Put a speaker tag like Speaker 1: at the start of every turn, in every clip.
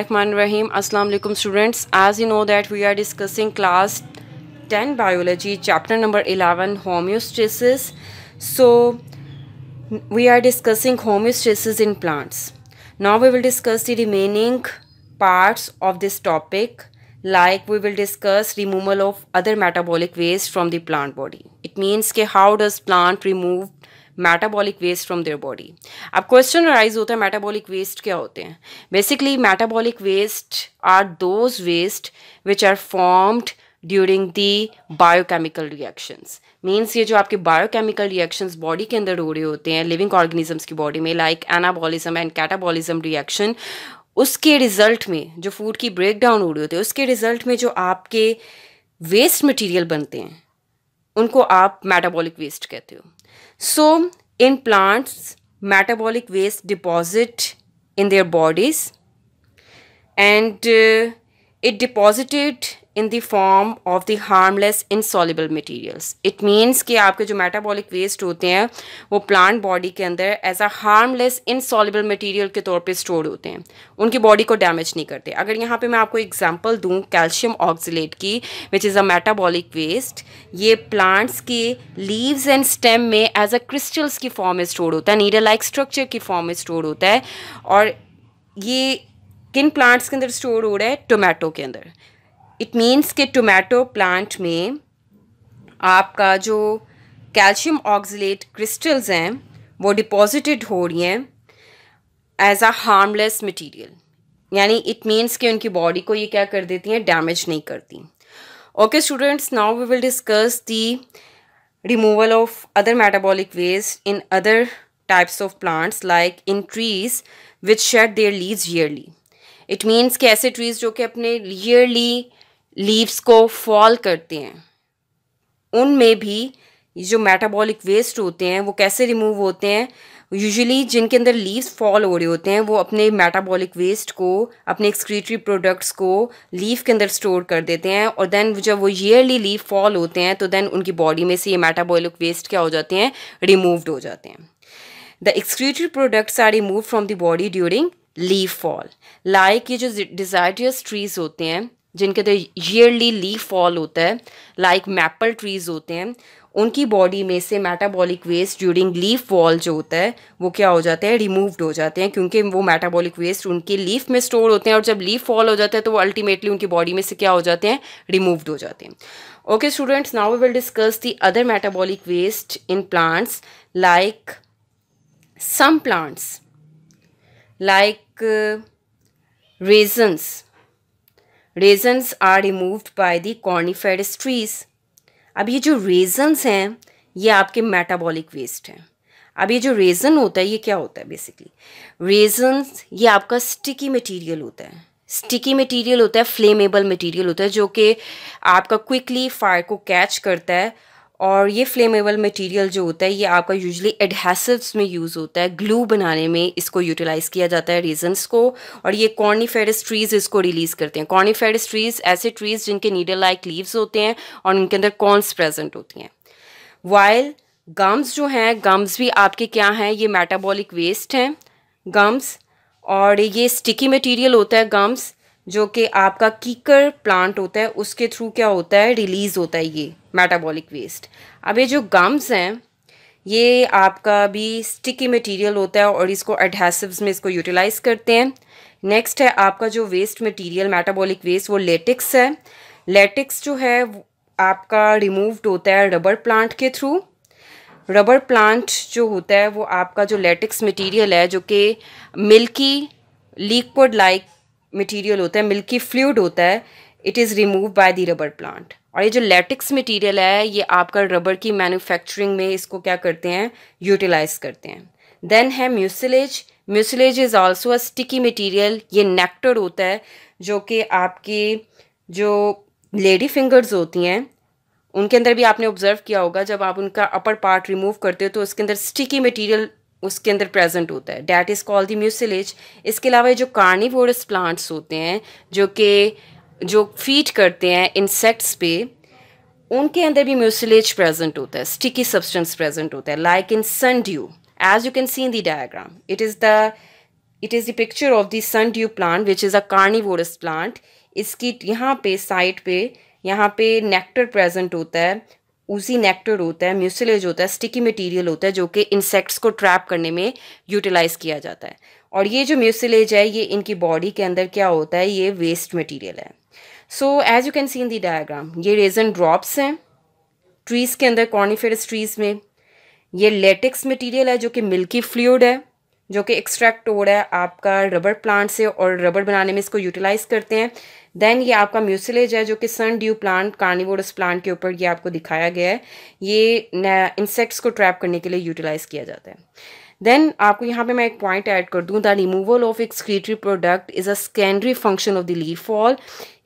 Speaker 1: Bismillahirrahmanirrahim. Assalamu alaikum students. As you know that we are discussing class 10 biology chapter number 11 homeostasis. So we are discussing homeostasis in plants. Now we will discuss the remaining parts of this topic like we will discuss removal of other metabolic waste from the plant body. It means ke how does plant remove metabolic waste from their body अब question arise होता है metabolic waste क्या होते हैं basically metabolic waste are those waste which are formed during the biochemical reactions means ये जो आपके biochemical reactions body के अंदर हो रहे होते हैं लिविंग ऑर्गेनिजम्स की बॉडी में like anabolism and catabolism reaction उसके रिजल्ट में जो फूड की ब्रेक डाउन हो रही होती है उसके रिजल्ट में जो आपके वेस्ट मटेरियल बनते हैं उनको आप मेटाबॉलिक वेस्ट कहते हो So in plants, metabolic waste deposit in their bodies and uh, it deposited in the form of the harmless insoluble materials it means कि आपके जो मेटाबॉलिक वेस्ट होते हैं वो प्लांट बॉडी के अंदर as a harmless insoluble material के तौर पे स्टोर होते हैं उनकी बॉडी को डैमेज नहीं करते अगर यहाँ पे मैं आपको एग्जांपल दूँ कैल्शियम ऑक्सीट की which is a metabolic waste ये प्लांट्स के लीव्स एंड स्टेम में एज अ क्रिस्टल्स की फॉर्म में स्टोर होता है नीडल लाइक स्ट्रक्चर की फॉर्म में स्टोर होता है और ये किन प्लांट्स के अंदर स्टोर हो रहा है टोमेटो के अंदर इट मीन्स के टोमेटो प्लांट में आपका जो कैल्शियम ऑक्सीट क्रिस्टल्स हैं वो डिपॉजिटेड हो रही हैं एज अ हार्मलेस मटेरियल यानी इट मीन्स कि उनकी बॉडी को ये क्या कर देती हैं डैमेज नहीं करती okay students now we will discuss the removal of other metabolic waste in other types of plants like in trees which shed their leaves yearly it means कि ऐसे ट्रीज़ जो कि अपने ईयरली लीव्स को fall करते हैं उनमें भी जो मेटाबॉलिक वेस्ट होते हैं वो कैसे रिमूव होते हैं यूजुअली जिनके अंदर लीव्स फॉल हो रहे होते हैं वो अपने मेटाबॉलिक वेस्ट को अपने एक्सक्रीटरी प्रोडक्ट्स को लीव के अंदर स्टोर कर देते हैं और देन जब वो ईयरली लीव फॉल होते हैं तो देन उनकी बॉडी में से ये मेटाबॉलिक वेस्ट क्या हो जाते हैं रिमूव्ड हो जाते हैं the excretory products are remove from the body during leave fall like ये जो डिजाइटियस ट्रीज होते हैं जिनके तो ईयरली लीफ फॉल होता है लाइक मैपल ट्रीज होते हैं उनकी बॉडी में से metabolic waste during leaf fall जो होता है वो क्या हो जाते हैं रिमूव्ड हो जाते हैं क्योंकि वो मेटाबॉलिक वेस्ट उनके लीफ में स्टोर होते हैं और जब लीफ फॉल हो जाता है तो वो अल्टीमेटली उनकी बॉडी में से क्या हो जाते हैं रिमूव्ड हो जाते हैं okay students now we will discuss the other metabolic waste in plants like some plants like resins resins are removed by the coniferous trees अब ये जो रेजन्स हैं ये आपके मेटाबॉलिक वेस्ट हैं अब ये जो रेजन होता है ये क्या होता है बेसिकली रेजन्स ये आपका स्टिकी मटेरियल होता है स्टिकी मटेरियल होता है फ्लेमेबल मटेरियल होता है जो कि आपका क्विकली फायर को कैच करता है और ये फ्लेमेबल मटेरियल जो होता है ये आपका यूजली एडहेसिव्स में यूज़ होता है ग्लू बनाने में इसको यूटिलाइज़ किया जाता है रीजन्स को और ये कॉर्नीफेरस ट्रीज़ इसको रिलीज़ करते हैं कॉर्नीफेरस ट्रीज़ ऐसे ट्रीज़ जिनके नीडल लाइक लीव्स होते हैं और उनके अंदर कॉर्नस प्रेजेंट होती हैं वाइल गम्स जो हैं गम्स भी आपके क्या हैं ये मेटाबॉलिक वेस्ट हैं गम्स और ये स्टिकी मटीरियल होता है गम्स जो कि आपका कीकर प्लांट होता है उसके थ्रू क्या होता है रिलीज़ होता है ये मेटाबॉलिक वेस्ट अब ये जो गम्स हैं ये आपका भी स्टिकी मटेरियल होता है और इसको एडहेसिव्स में इसको यूटिलाइज़ करते हैं नेक्स्ट है आपका जो वेस्ट मटेरियल मेटाबॉलिक वेस्ट वो लेटिक्स है लेटिक्स जो है आपका रिमूव्ड होता है रबर प्लांट के थ्रू रबर प्लांट जो होता है वो आपका जो लेटिक्स मटेरियल है जो कि मिल्की लीकवुड लाइक मटेरियल होता है मिल्की फ्लूड होता है it is remove by the rubber plant और ये जो लेटिक्स मटेरियल है ये आपका रबर की मैन्युफैक्चरिंग में इसको क्या करते हैं यूटिलाइज करते हैं देन है mucilage mucilage is also a sticky material ये नेक्टर होता है जो कि आपकी जो लेडी फिंगर्स होती हैं उनके अंदर भी आपने ऑब्जर्व किया होगा जब आप उनका अपर पार्ट रिमूव करते हो तो उसके अंदर स्टिकी मटीरियल उसके अंदर प्रेजेंट होता है that is called the mucilage इसके अलावा जो कार्निवोरस प्लांट्स होते हैं जो कि जो फीड करते हैं इंसेक्ट्स पे उनके अंदर भी म्यूसिलेज प्रेजेंट होता है स्टिकी सब्सटेंस प्रेजेंट होता है like in sundew as you can see in the diagram it is the it is the picture of the sundew plant which is a carnivorous plant इसकी यहाँ पे side पे यहाँ पे nectar present होता है उसी nectar होता है म्यूसिलेज होता है स्टिकी मटेरियल होता है जो कि इंसेक्ट्स को ट्रैप करने में यूटिलाइज किया जाता है और ये जो म्यूसिलेज है ये इनकी बॉडी के अंदर क्या होता है ये वेस्ट मटीरियल है so as you can see in the diagram ये रेजन ड्रॉप्स हैं ट्रीज़ के अंदर कॉर्निफेरस ट्रीज़ में ये लेटेक्स मटीरियल है जो कि मिल्की फ्लूड है जो कि एक्सट्रैक्ट टोड है आपका रबर प्लांट से और रबर बनाने में इसको यूटिलाइज करते हैं देन ये आपका म्यूसिलेज है जो कि sundew plant carnivorous plant के ऊपर ये आपको दिखाया गया है ये इंसेक्ट्स को ट्रैप करने के लिए यूटिलाइज किया जाता है देन आपको यहाँ पे मैं एक पॉइंट ऐड कर दूँ the removal of excretory product is a secondary function of the leaf fall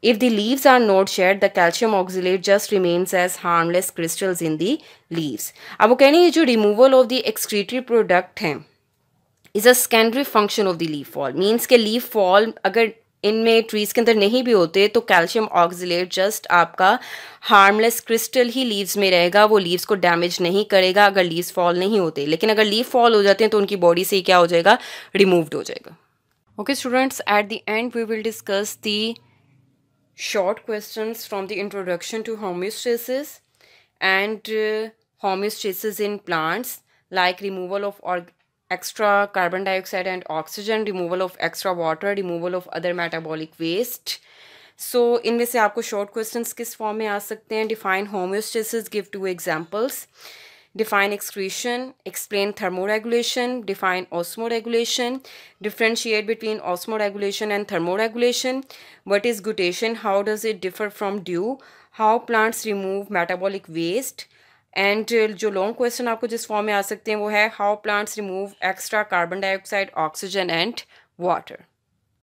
Speaker 1: if the leaves are not share the calcium oxalate just remains as harmless crystals in the leaves अब वो कह ये जो removal of the excretory product हैं is a secondary function of the leaf fall means के leaf fall अगर इनमें trees के अंदर नहीं भी होते तो कैल्शियम ऑक्जिलेट जस्ट आपका हार्मलेस क्रिस्टल ही लीव्स में रहेगा वो लीव्स को डैमेज नहीं करेगा अगर लीव्स फॉल नहीं होते लेकिन अगर लीव फॉल हो जाते हैं तो उनकी बॉडी से क्या हो जाएगा रिमूव्ड हो जाएगा okay students at the end we will discuss the short question from the introduction to homeostasis and homeostasis in plants like removal of extra carbon dioxide and oxygen removal of extra water removal of other metabolic waste so so, इनमें से आपको short questions किस form में आ सकते हैं define homeostasis give two examples define excretion, explain thermoregulation, define osmoregulation, differentiate between osmoregulation and thermoregulation, what is guttation, how does it differ from dew, how plants remove metabolic waste, and uh, जो long question आपको जिस form में आ सकते हैं वो है how plants remove extra carbon dioxide oxygen and water